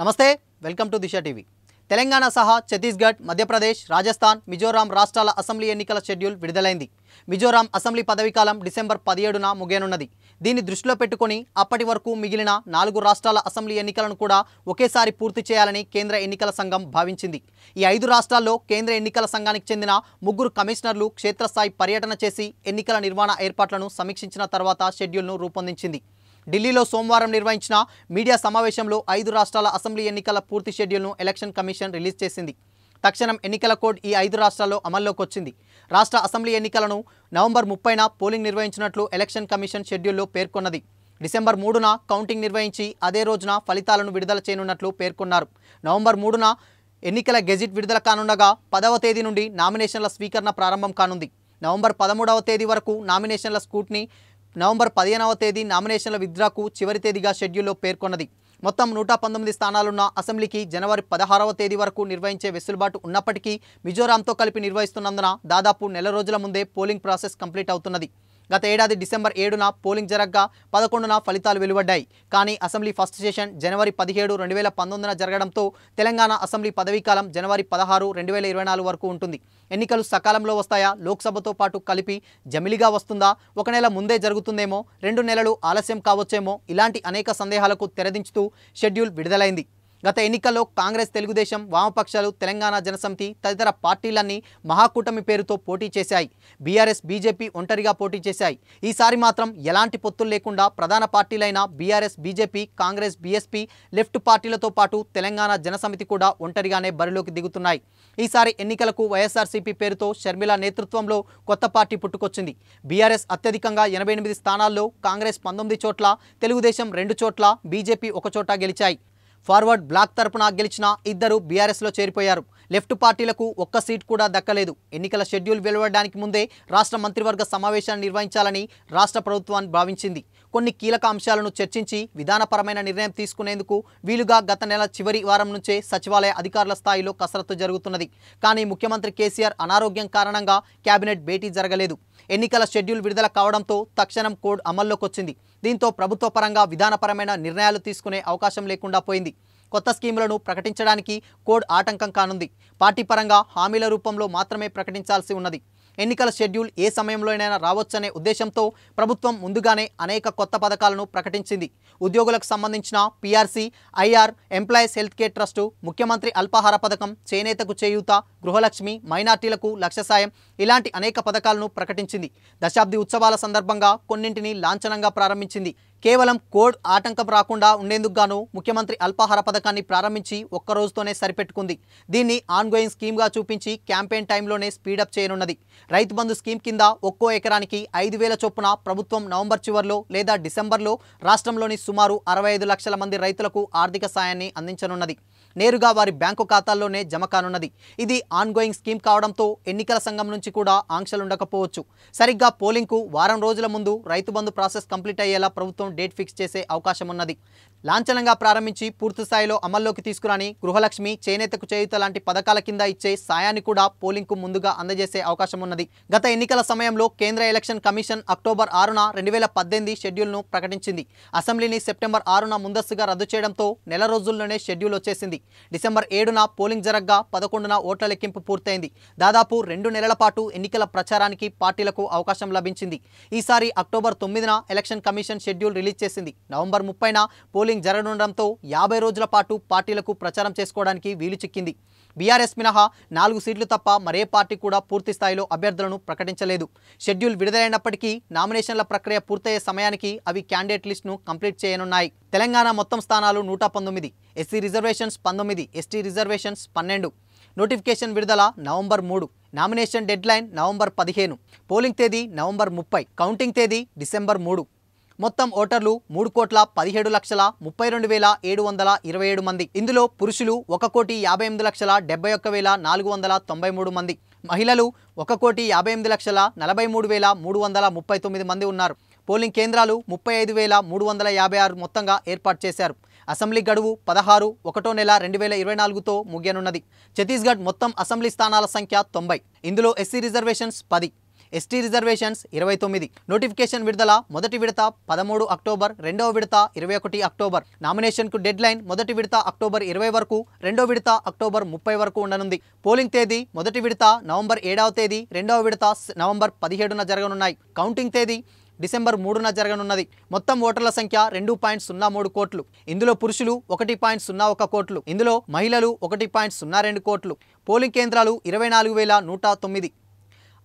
నమస్తే welcome to Disha TV Telangana సహా ఛత్తీస్గఢ్ మధ్యప్రదేశ్ రాజస్థాన్ మిజోరాం రాష్ట్రాల అసెంబ్లీ ఎన్నికల షెడ్యూల్ విడుదలైంది మిజోరాం అసెంబ్లీ పదవీకాలం డిసెంబర్ పదిహేడున ముగియనున్నది దీన్ని దృష్టిలో పెట్టుకుని అప్పటి వరకు మిగిలిన నాలుగు రాష్ట్రాల అసెంబ్లీ ఎన్నికలను కూడా ఒకేసారి పూర్తి చేయాలని కేంద్ర ఎన్నికల సంఘం భావించింది ఈ ఐదు రాష్ట్రాల్లో కేంద్ర ఎన్నికల సంఘానికి చెందిన ముగ్గురు కమిషనర్లు క్షేత్రస్థాయి పర్యటన చేసి ఎన్నికల నిర్వహణ ఏర్పాట్లను సమీక్షించిన తర్వాత షెడ్యూల్ను రూపొందించింది ఢిల్లీలో సోమవారం నిర్వహించిన మీడియా సమావేశంలో ఐదు రాష్ట్రాల అసెంబ్లీ ఎన్నికల పూర్తి షెడ్యూల్ను ఎలక్షన్ కమిషన్ రిలీజ్ చేసింది తక్షణం ఎన్నికల కోడ్ ఈ ఐదు రాష్ట్రాల్లో అమల్లోకి వచ్చింది రాష్ట్ర అసెంబ్లీ ఎన్నికలను నవంబర్ ముప్పైన పోలింగ్ నిర్వహించినట్లు ఎలక్షన్ కమిషన్ షెడ్యూల్లో పేర్కొన్నది డిసెంబర్ మూడున కౌంటింగ్ నిర్వహించి అదే రోజున ఫలితాలను విడుదల చేయనున్నట్లు పేర్కొన్నారు నవంబర్ మూడున ఎన్నికల గెజిట్ విడుదల కానుండగా పదవ తేదీ నుండి నామినేషన్ల స్వీకరణ ప్రారంభం కానుంది నవంబర్ పదమూడవ తేదీ వరకు నామినేషన్ల స్కూట్ని నవంబర్ పదిహేనవ తేదీ నామినేషన్ల విద్రాకు చివరి తేదీగా షెడ్యూల్లో పేర్కొన్నది మొత్తం నూట పంతొమ్మిది స్థానాలున్న అసెంబ్లీకి జనవరి పదహారవ తేదీ వరకు నిర్వహించే వెసులుబాటు ఉన్నప్పటికీ మిజోరాంతో కలిపి నిర్వహిస్తున్నందున దాదాపు నెల రోజుల ముందే పోలింగ్ ప్రాసెస్ కంప్లీట్ అవుతున్నది గత ఏడాది డిసెంబర్ ఏడున పోలింగ్ జరగ్గా పదకొండున ఫలితాలు వెలువడ్డాయి కానీ అసెంబ్లీ ఫస్ట్ సెషన్ జనవరి పదిహేడు రెండు వేల పంతొమ్మిదిన జరగడంతో తెలంగాణ అసెంబ్లీ పదవీకాలం జనవరి పదహారు రెండు వేల ఇరవై నాలుగు వరకు ఉంటుంది ఎన్నికలు సకాలంలో వస్తాయా లోక్సభతో పాటు కలిపి జమిలిగా వస్తుందా ఒక నెల ముందే జరుగుతుందేమో రెండు నెలలు ఆలస్యం కావచ్చేమో ఇలాంటి అనేక సందేహాలకు తెరదించుతూ షెడ్యూల్ విడుదలైంది గత ఎన్నికల్లో కాంగ్రెస్ తెలుగుదేశం వామపక్షాలు తెలంగాణ జనసమితి తదితర పార్టీలన్నీ మహాకూటమి పేరుతో పోటీ చేశాయి బీఆర్ఎస్ బీజేపీ ఒంటరిగా పోటీ చేశాయి ఈసారి మాత్రం ఎలాంటి పొత్తులు లేకుండా ప్రధాన పార్టీలైన BRS BJP Congress BSP left పార్టీలతో పాటు తెలంగాణ జనసమితి కూడా ఒంటరిగానే బరిలోకి దిగుతున్నాయి ఈసారి ఎన్నికలకు వైఎస్ఆర్సీపీ పేరుతో షర్మిల నేతృత్వంలో కొత్త పార్టీ పుట్టుకొచ్చింది బీఆర్ఎస్ అత్యధికంగా ఎనభై స్థానాల్లో కాంగ్రెస్ పంతొమ్మిది చోట్ల తెలుగుదేశం రెండు చోట్ల బీజేపీ ఒక చోట గెలిచాయి ఫార్వర్డ్ బ్లాక్ తరపున గెలిచిన ఇద్దరు బీఆర్ఎస్లో చేరిపోయారు లెఫ్ట్ పార్టీలకు ఒక్క సీట్ కూడా దక్కలేదు ఎన్నికల షెడ్యూల్ వెలువడడానికి ముందే రాష్ట్ర మంత్రివర్గ సమావేశాన్ని నిర్వహించాలని రాష్ట్ర ప్రభుత్వాన్ని భావించింది కొన్ని కీలక అంశాలను చర్చించి విధానపరమైన నిర్ణయం తీసుకునేందుకు వీలుగా గత నెల చివరి వారం నుంచే సచివాలయ అధికారుల స్థాయిలో కసరత్తు జరుగుతున్నది కానీ ముఖ్యమంత్రి కేసీఆర్ అనారోగ్యం కారణంగా కేబినెట్ భేటీ జరగలేదు ఎన్నికల షెడ్యూల్ విడుదల కావడంతో తక్షణం కోడ్ అమల్లోకి వచ్చింది దీంతో ప్రభుత్వ పరంగా విధానపరమైన నిర్ణయాలు తీసుకునే అవకాశం లేకుండా పోయింది కొత్త స్కీములను ప్రకటించడానికి కోడ్ ఆటంకం కానుంది పార్టీ పరంగా హామీల రూపంలో మాత్రమే ప్రకటించాల్సి ఉన్నది ఎన్నికల షెడ్యూల్ ఏ సమయంలోనైనా రావచ్చనే ఉద్దేశంతో ప్రభుత్వం ముందుగానే అనేక కొత్త పథకాలను ప్రకటించింది ఉద్యోగులకు సంబంధించిన PRC IR employees health care trust ముఖ్యమంత్రి అల్పాహార పథకం చేనేతకు చేయూత గృహలక్ష్మి మైనార్టీలకు లక్ష్య సాయం ఇలాంటి అనేక పథకాలను ప్రకటించింది దశాబ్ది ఉత్సవాల సందర్భంగా కొన్నింటిని లాంఛనంగా ప్రారంభించింది కేవలం కోడ్ ఆటంకం రాకుండా ఉండేందుకు గాను ముఖ్యమంత్రి అల్పాహార పథకాన్ని ప్రారంభించి ఒక్కరోజుతోనే సరిపెట్టుకుంది దీన్ని ఆన్గోయింగ్ స్కీమ్గా చూపించి క్యాంపెయిన్ టైంలోనే స్పీడప్ చేయనున్నది రైతు బంధు స్కీమ్ కింద ఒక్కో ఎకరానికి ఐదు వేల చొప్పున ప్రభుత్వం నవంబర్ చివరిలో లేదా డిసెంబర్లో రాష్ట్రంలోని సుమారు అరవై లక్షల మంది రైతులకు ఆర్థిక సాయాన్ని అందించనున్నది నేరుగా వారి బ్యాంకు ఖాతాల్లోనే జమ కానున్నది ఇది ఆన్గోయింగ్ స్కీమ్ కావడంతో ఎన్నికల సంఘం నుంచి కూడా ఆంక్షలుండకపోవచ్చు సరిగ్గా పోలింగ్కు వారం రోజుల ముందు రైతు బంధు ప్రాసెస్ కంప్లీట్ అయ్యేలా ప్రభుత్వం డేట్ ఫిక్స్ చేసే అవకాశం ఉన్నది లాంఛనంగా ప్రారంభించి పూర్తిస్థాయిలో అమల్లోకి తీసుకురాని గృహలక్ష్మి చేనేతకు చేయుత లాంటి పథకాల కింద ఇచ్చే సాయాన్ని కూడా పోలింగ్కు ముందుగా అందజేసే అవకాశం ఉన్నది గత ఎన్నికల సమయంలో కేంద్ర ఎలక్షన్ కమిషన్ అక్టోబర్ ఆరున రెండు వేల పద్దెనిమిది షెడ్యూల్ను ప్రకటించింది అసెంబ్లీని సెప్టెంబర్ ఆరున ముందస్తుగా రద్దు చేయడంతో నెల రోజుల్లోనే షెడ్యూల్ వచ్చేసింది డిసెంబర్ ఏడున పోలింగ్ జరగ్గా పదకొండున ఓట్ల లెక్కింపు పూర్తయింది దాదాపు రెండు నెలల పాటు ఎన్నికల ప్రచారానికి పార్టీలకు అవకాశం లభించింది ఈసారి అక్టోబర్ తొమ్మిదిన ఎలక్షన్ కమిషన్ షెడ్యూల్ రిలీజ్ చేసింది నవంబర్ ముప్పైన పోలింగ్ జరగనుండటంతో యాభై రోజుల పాటు పార్టీలకు ప్రచారం చేసుకోవడానికి వీలు చిక్కింది బీఆర్ఎస్ మినహా నాలుగు సీట్లు తప్ప మరే పార్టీ కూడా పూర్తి స్థాయిలో అభ్యర్థులను ప్రకటించలేదు షెడ్యూల్ విడుదలైనప్పటికీ నామినేషన్ల ప్రక్రియ పూర్తయ్యే సమయానికి అవి క్యాండిడేట్ లిస్టును కంప్లీట్ చేయనున్నాయి తెలంగాణ మొత్తం స్థానాలు నూట పంతొమ్మిది ఎస్సీ రిజర్వేషన్స్ పంతొమ్మిది ఎస్టీ రిజర్వేషన్స్ పన్నెండు నోటిఫికేషన్ విడుదల నవంబర్ మూడు నామినేషన్ డెడ్లైన్ నవంబర్ పదిహేను పోలింగ్ తేదీ నవంబర్ ముప్పై కౌంటింగ్ తేదీ డిసెంబర్ మూడు మొత్తం ఓటర్లు మూడు కోట్ల పదిహేడు లక్షల ముప్పై రెండు వేల ఏడు వందల ఇరవై ఏడు మంది ఇందులో పురుషులు ఒక కోటి యాభై ఎనిమిది లక్షల డెబ్బై ఒక్క వేల నాలుగు వందల తొంభై మూడు మంది మహిళలు ఒక కోటి యాభై ఎనిమిది లక్షల నలభై మూడు వేల మూడు వందల ముప్పై తొమ్మిది మంది ఉన్నారు పోలింగ్ కేంద్రాలు ముప్పై ఐదు వేల మూడు వందల యాభై ఆరు మొత్తంగా ఏర్పాటు చేశారు అసెంబ్లీ గడువు పదహారు ఒకటో నెల రెండు వేల ఇరవై నాలుగుతో ముగియనున్నది ఛత్తీస్గఢ్ మొత్తం అసెంబ్లీ స్థానాల సంఖ్య తొంభై ఇందులో ఎస్సీ రిజర్వేషన్స్ పది ఎస్టీ రిజర్వేషన్స్ ఇరవై తొమ్మిది నోటిఫికేషన్ విడుదల మొదటి విడత పదమూడు అక్టోబర్ రెండవ విడత ఇరవై ఒకటి అక్టోబర్ నామినేషన్కు డెడ్ లైన్ మొదటి విడత అక్టోబర్ ఇరవై వరకు రెండో విడత అక్టోబర్ ముప్పై వరకు ఉండనుంది పోలింగ్ తేదీ మొదటి విడత నవంబర్ ఏడవ తేదీ రెండవ విడత నవంబర్ పదిహేడున జరగనున్నాయి కౌంటింగ్ తేదీ డిసెంబర్ మూడున జరగనున్నది మొత్తం ఓటర్ల సంఖ్య రెండు పాయింట్ సున్నా మూడు కోట్లు ఇందులో పురుషులు ఒకటి పాయింట్ సున్నా ఒక కోట్లు ఇందులో మహిళలు ఒకటి పాయింట్ సున్నా రెండు కోట్లు పోలింగ్ కేంద్రాలు ఇరవై నాలుగు వేల నూట తొమ్మిది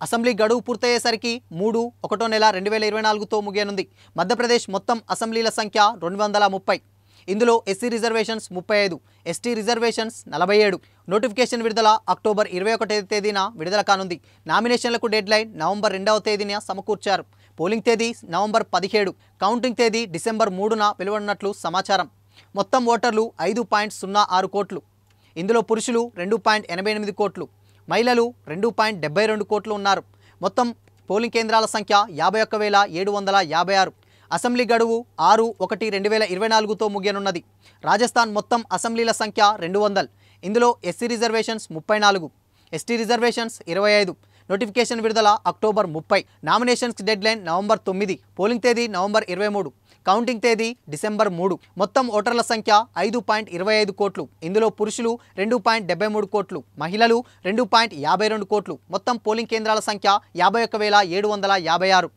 అసెంబ్లీ గడువు పూర్తయ్యేసరికి మూడు ఒకటో నెల రెండు వేల ఇరవై నాలుగుతో ముగియనుంది మధ్యప్రదేశ్ మొత్తం అసెంబ్లీల సంఖ్య రెండు వందల ముప్పై ఇందులో ఎస్సీ రిజర్వేషన్స్ ముప్పై ఐదు ఎస్టీ రిజర్వేషన్స్ నలభై ఏడు నోటిఫికేషన్ విడుదల అక్టోబర్ ఇరవై ఒకటవ తేదీన విడుదల కానుంది నామినేషన్లకు డెడ్లైన్ నవంబర్ రెండవ తేదీన సమకూర్చారు పోలింగ్ తేదీ నవంబర్ పదిహేడు కౌంటింగ్ తేదీ డిసెంబర్ మూడున వెలువడినట్లు సమాచారం మొత్తం ఓటర్లు ఐదు పాయింట్ సున్నా ఆరు కోట్లు ఇందులో పురుషులు రెండు పాయింట్ ఎనభై ఎనిమిది కోట్లు మహిళలు రెండు పాయింట్ డెబ్బై రెండు కోట్లు ఉన్నారు మొత్తం పోలింగ్ కేంద్రాల సంఖ్య యాభై ఒక్క వేల ఏడు వందల యాభై ఆరు అసెంబ్లీ గడువు ఆరు ఒకటి రెండు వేల ఇరవై నాలుగుతో ముగియనున్నది రాజస్థాన్ మొత్తం అసెంబ్లీల సంఖ్య రెండు వందలు ఇందులో ఎస్సీ రిజర్వేషన్స్ ముప్పై నాలుగు ఎస్టీ రిజర్వేషన్స్ ఇరవై ఐదు నోటిఫికేషన్ విడుదల అక్టోబర్ ముప్పై డెడ్ డెడ్లైన్ నవంబర్ తొమ్మిది పోలింగ్ తేదీ నవంబర్ ఇరవై మూడు కౌంటింగ్ తేదీ డిసెంబర్ మూడు మొత్తం ఓటర్ల సంఖ్య ఐదు పాయింట్ ఇరవై ఐదు కోట్లు ఇందులో పురుషులు రెండు పాయింట్ డెబ్బై మూడు కోట్లు మహిళలు రెండు పాయింట్ యాభై రెండు కోట్లు మొత్తం పోలింగ్ కేంద్రాల సంఖ్య యాభై ఒక్క వేల ఏడు వందల యాభై ఆరు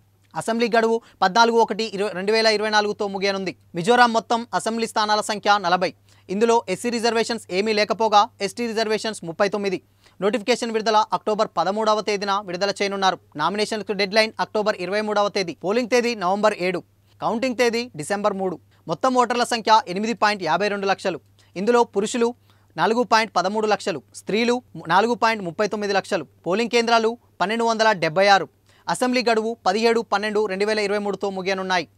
అసెంబ్లీ గడువు పద్నాలుగు ఒకటి ఇరవై రెండు వేల ఇరవై నాలుగుతో ముగియనుంది మిజోరాం మొత్తం అసెంబ్లీ స్థానాల సంఖ్య నలభై ఇందులో ఎస్సీ రిజర్వేషన్స్ ఏమీ లేకపోగా ఎస్టీ రిజర్వేషన్స్ ముప్పై తొమ్మిది నోటిఫికేషన్ విడుదల అక్టోబర్ పదమూడవ తేదీన విడుదల చేయనున్నారు నామినేషన్కు డెడ్లైన్ అక్టోబర్ ఇరవై మూడవ తేదీ పోలింగ్ తేదీ నవంబర్ ఏడు కౌంటింగ్ తేదీ డిసెంబర్ మూడు మొత్తం ఓటర్ల సంఖ్య ఎనిమిది పాయింట్ యాభై రెండు లక్షలు ఇందులో పురుషులు నాలుగు పాయింట్ పదమూడు లక్షలు స్త్రీలు నాలుగు పాయింట్ ముప్పై తొమ్మిది లక్షలు పోలింగ్ కేంద్రాలు పన్నెండు వందల డెబ్బై ఆరు అసెంబ్లీ గడువు పదిహేడు పన్నెండు రెండు వేల ఇరవై మూడుతో ముగియనున్నాయి